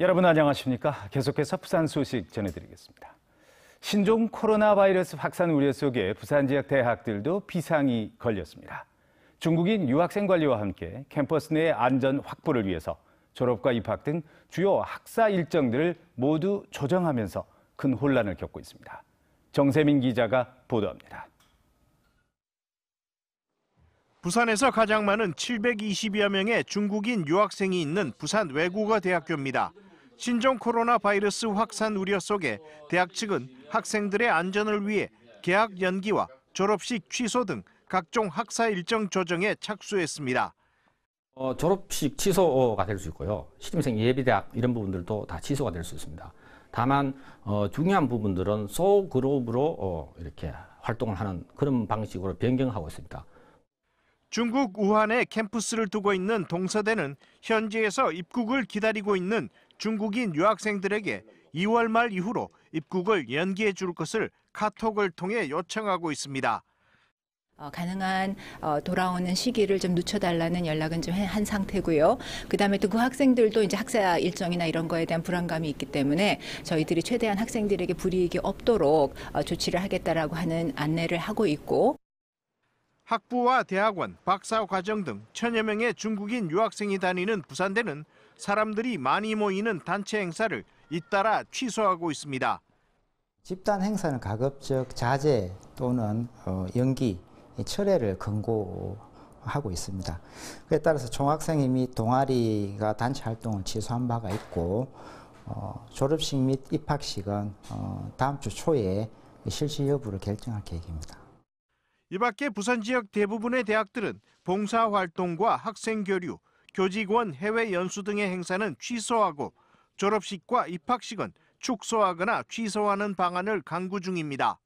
여러분 안녕하십니까? 계속해서 부산 소식 전해드리겠습니다. 신종 코로나 바이러스 확산 우려 속에 부산 지역 대학들도 비상이 걸렸습니다. 중국인 유학생 관리와 함께 캠퍼스 내 안전 확보를 위해서 졸업과 입학 등 주요 학사 일정들을 모두 조정하면서 큰 혼란을 겪고 있습니다. 정세민 기자가 보도합니다. 부산에서 가장 많은 7 2 0여 명의 중국인 유학생이 있는 부산 외국어 대학교입니다. 신종 코로나 바이러스 확산 우려 속에 대학 측은 학생들의 안전을 위해 개학 연기와 졸업식 취소 등 각종 학사 일정 조정에 착수했습니다. 어, 졸업식 취소가 될 수 있고요. 시임생 예비대학 이런 부분들도 다 취소가 될 수 있습니다. 다만 어, 중요한 부분들은 소그룹으로 어, 이렇게 활동을 하는 그런 방식으로 변경하고 있습니다. 중국 우한에 캠퍼스를 두고 있는 동서대는 현지에서 입국을 기다리고 있는 중국인 유학생들에게 2월 말 이후로 입국을 연기해 줄 것을 카톡을 통해 요청하고 있습니다. 어, 가능한 어, 돌아오는 시기를 좀 늦춰달라는 연락은 좀한 상태고요. 그다음에 또그 학생들도 이제 학사 일정이나 이런 거에 대한 불안감이 있기 때문에 저희들이 최대한 학생들에게 불이익이 없도록 어, 조치를 하겠다라고 하는 안내를 하고 있고. 학부와 대학원, 박사 과정 등 천여 명의 중국인 유학생이 다니는 부산대는 사람들이 많이 모이는 단체 행사를 잇따라 취소하고 있습니다. 집단 행사는 가급적 자제 또는 어, 연기, 철회를 권고하고 있습니다. 그에 따라서 총학생 및 동아리가 단체 활동을 취소한 바가 있고 어, 졸업식 및 입학식은 어, 다음 주 초에 실시 여부를 결정할 계획입니다. 이밖에 부산 지역 대부분의 대학들은 봉사활동과 학생교류, 교직원 해외 연수 등의 행사는 취소하고 졸업식과 입학식은 축소하거나 취소하는 방안을 강구 중입니다.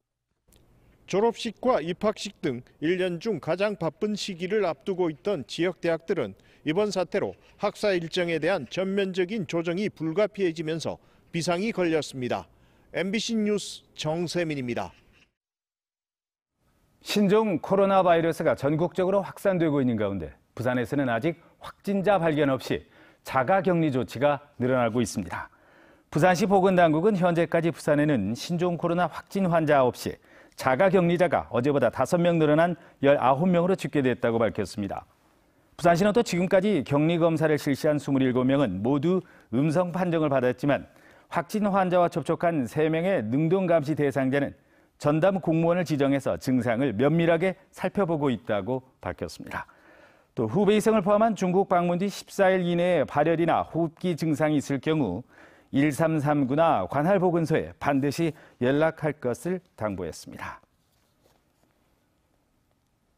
졸업식과 입학식 등 1년 중 가장 바쁜 시기를 앞두고 있던 지역 대학들은 이번 사태로 학사 일정에 대한 전면적인 조정이 불가피해지면서 비상이 걸렸습니다. MBC 뉴스 정세민입니다. 신종 코로나 바이러스가 전국적으로 확산되고 있는 가운데 부산에서는 아직 확진자 발견 없이 자가 격리 조치가 늘어나고 있습니다. 부산시 보건당국은 현재까지 부산에는 신종 코로나 확진 환자 없이 자가 격리자가 어제보다 5명 늘어난 19명으로 집계됐다고 밝혔습니다. 부산시는 또 지금까지 격리 검사를 실시한 27명은 모두 음성 판정을 받았지만 확진 환자와 접촉한 3명의 능동 감시 대상자는 전담 공무원을 지정해서 증상을 면밀하게 살펴보고 있다고 밝혔습니다. 또 후베이성을 포함한 중국 방문 뒤 14일 이내에 발열이나 호흡기 증상이 있을 경우 1339나 관할보건소에 반드시 연락할 것을 당부했습니다.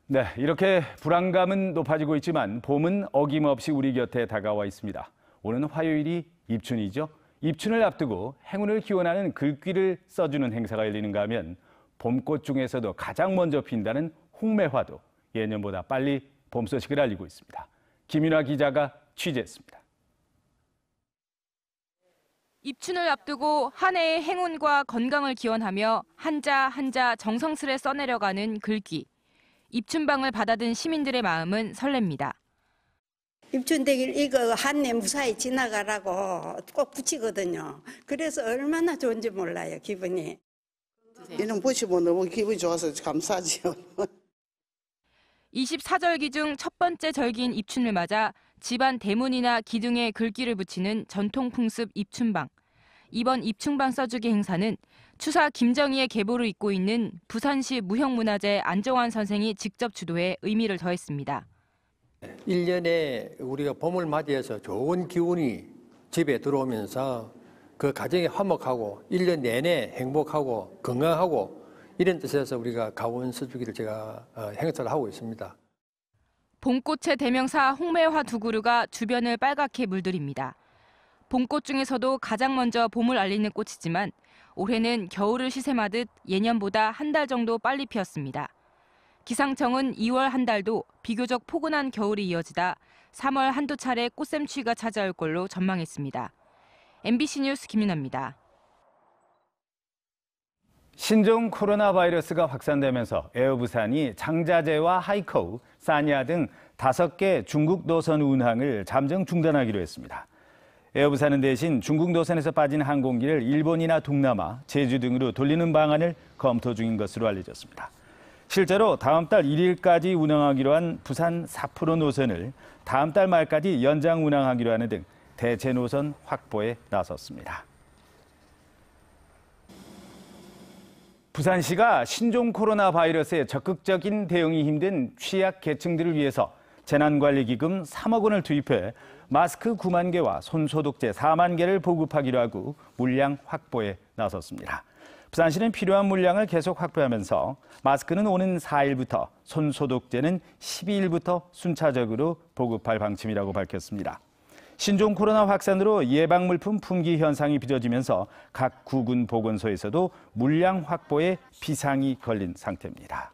네, 이렇게 불안감은 높아지고 있지만 봄은 어김없이 우리 곁에 다가와 있습니다. 오늘은 화요일이 입춘이죠. 입춘을 앞두고 행운을 기원하는 글귀를 써주는 행사가 열리는가 하면 봄꽃 중에서도 가장 먼저 핀다는 홍매화도 예년보다 빨리 봄 소식을 알리고 있습니다. 김윤아 기자가 취재했습니다. 입춘을 앞두고 한 해의 행운과 건강을 기원하며 한자 한자 정성스레 써내려가는 글귀. 입춘방을 받아든 시민들의 마음은 설렙니다. 입춘대길 이거 한 해 무사히 지나가라고 꼭 붙이거든요. 그래서 얼마나 좋은지 몰라요, 기분이. 이런 보시면 너무 기분이 좋아서 감사지요. 24절기 중 첫 번째 절기인 입춘을 맞아 집안 대문이나 기둥에 글귀를 붙이는 전통 풍습 입춘방. 이번 입춘방 써주기 행사는 추사 김정희의 계보를 잇고 있는 부산시 무형문화재 안정환 선생이 직접 주도해 의미를 더했습니다. 1년에 우리가 봄을 맞이해서 좋은 기운이 집에 들어오면서 그 가정이 화목하고 1년 내내 행복하고 건강하고 이런 뜻에서 우리가 가온 수주기를 제가 어, 행사를 하고 있습니다. 봄꽃의 대명사 홍매화 두 그루가 주변을 빨갛게 물들입니다. 봄꽃 중에서도 가장 먼저 봄을 알리는 꽃이지만 올해는 겨울을 시샘하듯 예년보다 한 달 정도 빨리 피었습니다. 기상청은 2월 한 달도 비교적 포근한 겨울이 이어지다 3월 한두 차례 꽃샘추위가 찾아올 걸로 전망했습니다. MBC 뉴스 김윤아입니다. 신종 코로나 바이러스가 확산되면서 에어부산이 장자재와 하이커우, 사니아 등 다섯 개 중국 노선 운항을 잠정 중단하기로 했습니다. 에어부산은 대신 중국 노선에서 빠진 항공기를 일본이나 동남아, 제주 등으로 돌리는 방안을 검토 중인 것으로 알려졌습니다. 실제로 다음 달 1일까지 운항하기로 한 부산 사프로 노선을 다음 달 말까지 연장 운항하기로 하는 등 대체 노선 확보에 나섰습니다. 부산시가 신종 코로나 바이러스에 적극적인 대응이 힘든 취약 계층들을 위해서 재난관리기금 3억 원을 투입해 마스크 9만 개와 손소독제 4만 개를 보급하기로 하고 물량 확보에 나섰습니다. 부산시는 필요한 물량을 계속 확보하면서 마스크는 오는 4일부터 손소독제는 12일부터 순차적으로 보급할 방침이라고 밝혔습니다. 신종 코로나 확산으로 예방 물품 품귀 현상이 빚어지면서 각 구군 보건소에서도 물량 확보에 비상이 걸린 상태입니다.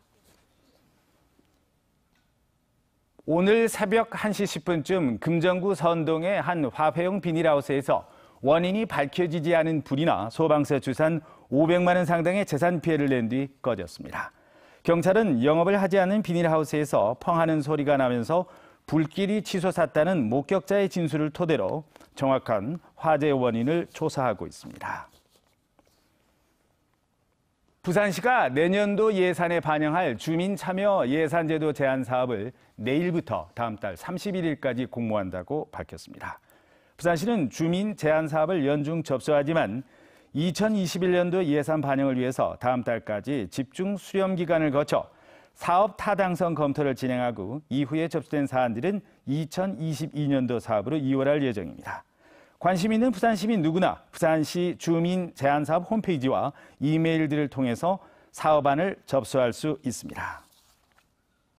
오늘 새벽 1시 10분쯤 금정구 선동의 한 화훼용 비닐하우스에서 원인이 밝혀지지 않은 불이나 소방서 주산 500만 원 상당의 재산 피해를 낸 뒤 꺼졌습니다. 경찰은 영업을 하지 않은 비닐하우스에서 펑하는 소리가 나면서 불길이 치솟았다는 목격자의 진술을 토대로 정확한 화재 원인을 조사하고 있습니다. 부산시가 내년도 예산에 반영할 주민 참여 예산제도 제안 사업을 내일부터 다음 달 31일까지 공모한다고 밝혔습니다. 부산시는 주민 제안 사업을 연중 접수하지만 2021년도 예산 반영을 위해서 다음 달까지 집중 수렴 기간을 거쳐 사업 타당성 검토를 진행하고 이후에 접수된 사안들은 2022년도 사업으로 이월할 예정입니다. 관심 있는 부산 시민 누구나 부산시 주민 제안 사업 홈페이지와 이메일들을 통해서 사업안을 접수할 수 있습니다.